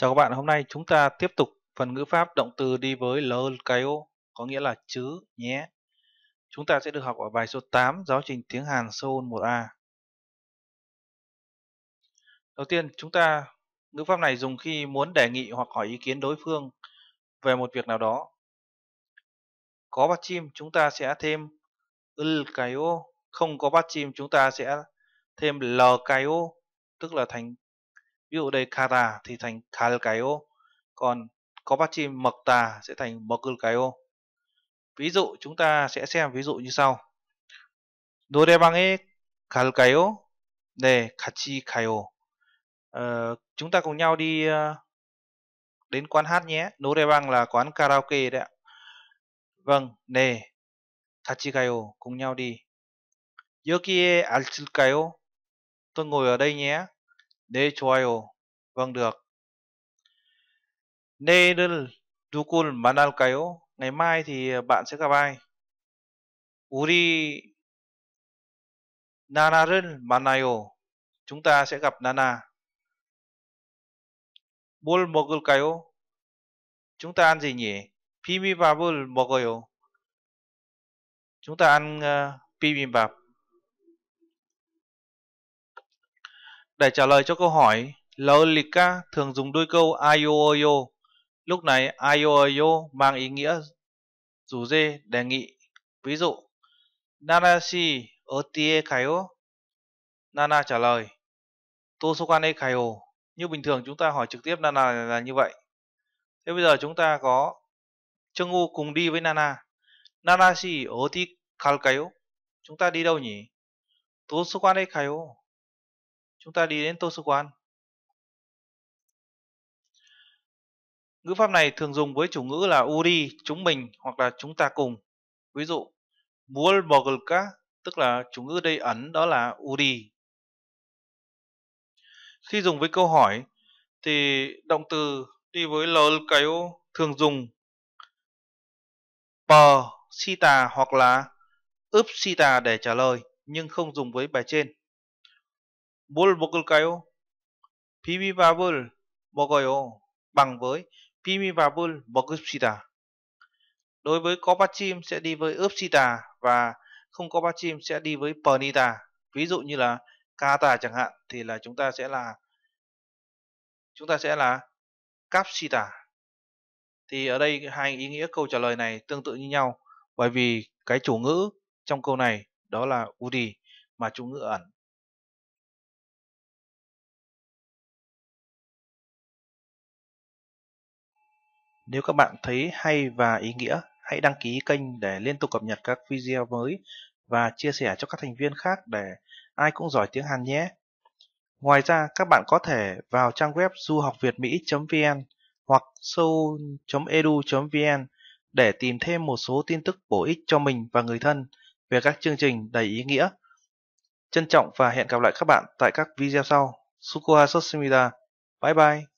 Chào các bạn, hôm nay chúng ta tiếp tục phần ngữ pháp động từ đi với l cái có nghĩa là chứ nhé. Chúng ta sẽ được học ở bài số 8 giáo trình tiếng Hàn Seoul 1A. Đầu tiên, chúng ta ngữ pháp này dùng khi muốn đề nghị hoặc hỏi ý kiến đối phương về một việc nào đó. Có bát chim chúng ta sẽ thêm l cái không có bát chim chúng ta sẽ thêm l cái tức là thành ví dụ đây kata thì thành kalkaio còn có kobachi Tà sẽ thành mokulkaio ví dụ chúng ta sẽ xem ví dụ như sau 노래방에 갈까요? 네, 같이 가요. Ờ, chúng ta cùng nhau đi ờ, đến quán hát nhé. Bang là quán karaoke đấy ạ. Vâng, 네. 같이 가요. Cùng nhau đi. 여기에 앉을까요? Tôi ngồi ở đây nhé. De chuayo. Vâng được. Nedel dukul manal kayo. Ngày mai thì ờ, bạn sẽ gặp ai? Uri Nanaril manayo. Chúng ta sẽ gặp Nana. Bol mogul kayo. Chúng ta ăn gì nhỉ? Pimimbabul mogoyo. Chúng ta ăn uh, ờ, bibimbap. Để trả lời cho câu hỏi, Laolika thường dùng đuôi câu Ayoyo. Lúc này Ayoyo mang ý nghĩa rủ dê đề nghị. Ví dụ, Narashi otie kayo. Nana trả lời, Tosokane kayo. Như bình thường chúng ta hỏi trực tiếp Nana là như vậy. Thế bây giờ chúng ta có Trương U cùng đi với Nana. Narashi otie kalkayo. Chúng ta đi đâu nhỉ? Tosokane kayo chúng ta đi đến tô sư quan ngữ pháp này thường dùng với chủ ngữ là uri chúng mình hoặc là chúng ta cùng ví dụ muốn moglka tức là chủ ngữ đây ẩn đó là uri khi dùng với câu hỏi thì động từ đi với lolkayo thường dùng pờ sita hoặc là ướp sita để trả lời nhưng không dùng với bài trên 뭘 먹을까요? 비빔밥을 먹어요. bằng với bibimbap을 먹읍시다. Đối với có chim sẽ đi với 읍시다 và không có chim sẽ đi với pernita. Ví dụ như là kata chẳng hạn thì là chúng ta sẽ là chúng ta sẽ là capsita. Thì ở đây hai ý nghĩa câu trả lời này tương tự như nhau bởi vì cái chủ ngữ trong câu này đó là udi mà chủ ngữ ẩn Nếu các bạn thấy hay và ý nghĩa, hãy đăng ký kênh để liên tục cập nhật các video mới và chia sẻ cho các thành viên khác để ai cũng giỏi tiếng Hàn nhé. Ngoài ra, các bạn có thể vào trang web duhocvietmy vn hoặc seoul.edu.vn để tìm thêm một số tin tức bổ ích cho mình và người thân về các chương trình đầy ý nghĩa. Trân trọng và hẹn gặp lại các bạn tại các video sau. Sukuha Bye bye!